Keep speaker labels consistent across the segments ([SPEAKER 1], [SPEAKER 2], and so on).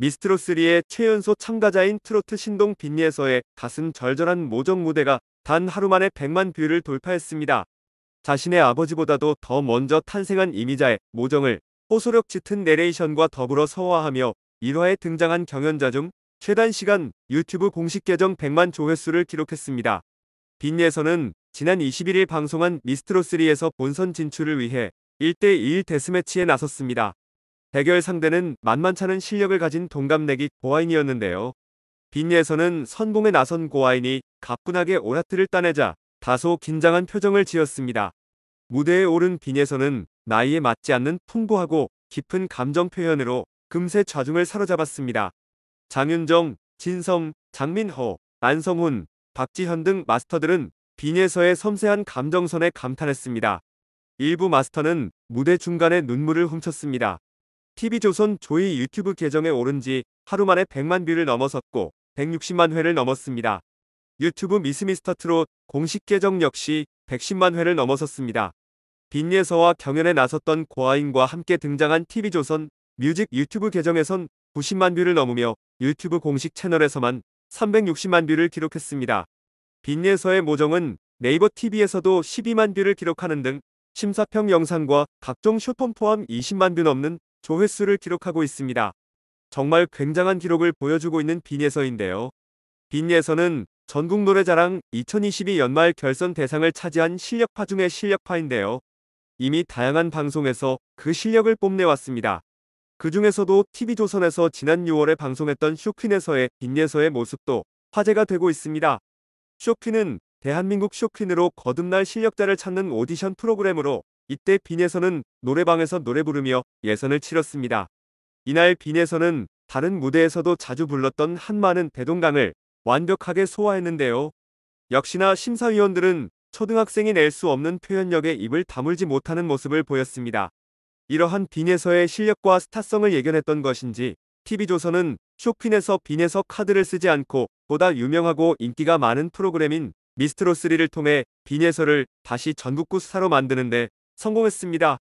[SPEAKER 1] 미스트롯3의 최연소 참가자인 트로트 신동 빈니에서의 가슴 절절한 모정 무대가 단 하루 만에 100만 뷰를 돌파했습니다. 자신의 아버지보다도 더 먼저 탄생한 이미자의 모정을 호소력 짙은 내레이션과 더불어 서화하며 1화에 등장한 경연자 중 최단 시간 유튜브 공식 계정 100만 조회수를 기록했습니다. 빈니에서는 지난 21일 방송한 미스트롯3에서 본선 진출을 위해 1대1 데스매치에 나섰습니다. 대결 상대는 만만찮은 실력을 가진 동갑내기 고아인이었는데요. 빈예에서는 선공에 나선 고아인이 가뿐하게 오라트를 따내자 다소 긴장한 표정을 지었습니다. 무대에 오른 빈예에서는 나이에 맞지 않는 풍부하고 깊은 감정 표현으로 금세 좌중을 사로잡았습니다. 장윤정, 진성, 장민호, 안성훈, 박지현 등 마스터들은 빈예서의 섬세한 감정선에 감탄했습니다. 일부 마스터는 무대 중간에 눈물을 훔쳤습니다. TV조선 조이 유튜브 계정에 오른 지 하루 만에 100만 뷰를 넘어섰고 160만 회를 넘었습니다. 유튜브 미스미스터트롯 공식 계정 역시 110만 회를 넘어섰습니다. 빈예서와 경연에 나섰던 고아인과 함께 등장한 TV조선 뮤직 유튜브 계정에선 90만 뷰를 넘으며 유튜브 공식 채널에서만 360만 뷰를 기록했습니다. 빈예서의 모정은 네이버 TV에서도 12만 뷰를 기록하는 등 심사평 영상과 각종 쇼폼 포함 20만 뷰 넘는 조회수를 기록하고 있습니다. 정말 굉장한 기록을 보여주고 있는 빈예서인데요. 빈예서는 전국 노래자랑 2022 연말 결선 대상을 차지한 실력파 중의 실력파인데요. 이미 다양한 방송에서 그 실력을 뽐내왔습니다. 그 중에서도 TV조선에서 지난 6월에 방송했던 쇼퀸에서의 빈예서의 모습도 화제가 되고 있습니다. 쇼퀸은 대한민국 쇼퀸으로 거듭날 실력자를 찾는 오디션 프로그램으로 이때 빈에서는 노래방에서 노래 부르며 예선을 치렀습니다. 이날 빈에서는 다른 무대에서도 자주 불렀던 한많은 대동강을 완벽하게 소화했는데요. 역시나 심사위원들은 초등학생이 낼 수 없는 표현력에 입을 다물지 못하는 모습을 보였습니다. 이러한 빈에서의 실력과 스타성을 예견했던 것인지 TV조선은 쇼핀에서 빈에서 카드를 쓰지 않고 보다 유명하고 인기가 많은 프로그램인 미스트로3를 통해 빈에서를 다시 전국구 스타로 만드는데 성공했습니다.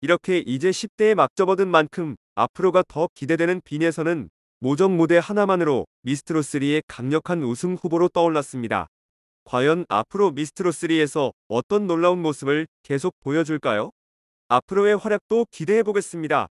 [SPEAKER 1] 이렇게 이제 10대에 막 접어든 만큼 앞으로가 더 기대되는 빈에서는 모정 무대 하나만으로 미스트로3의 강력한 우승 후보로 떠올랐습니다. 과연 앞으로 미스트로3에서 어떤 놀라운 모습을 계속 보여줄까요? 앞으로의 활약도 기대해보겠습니다.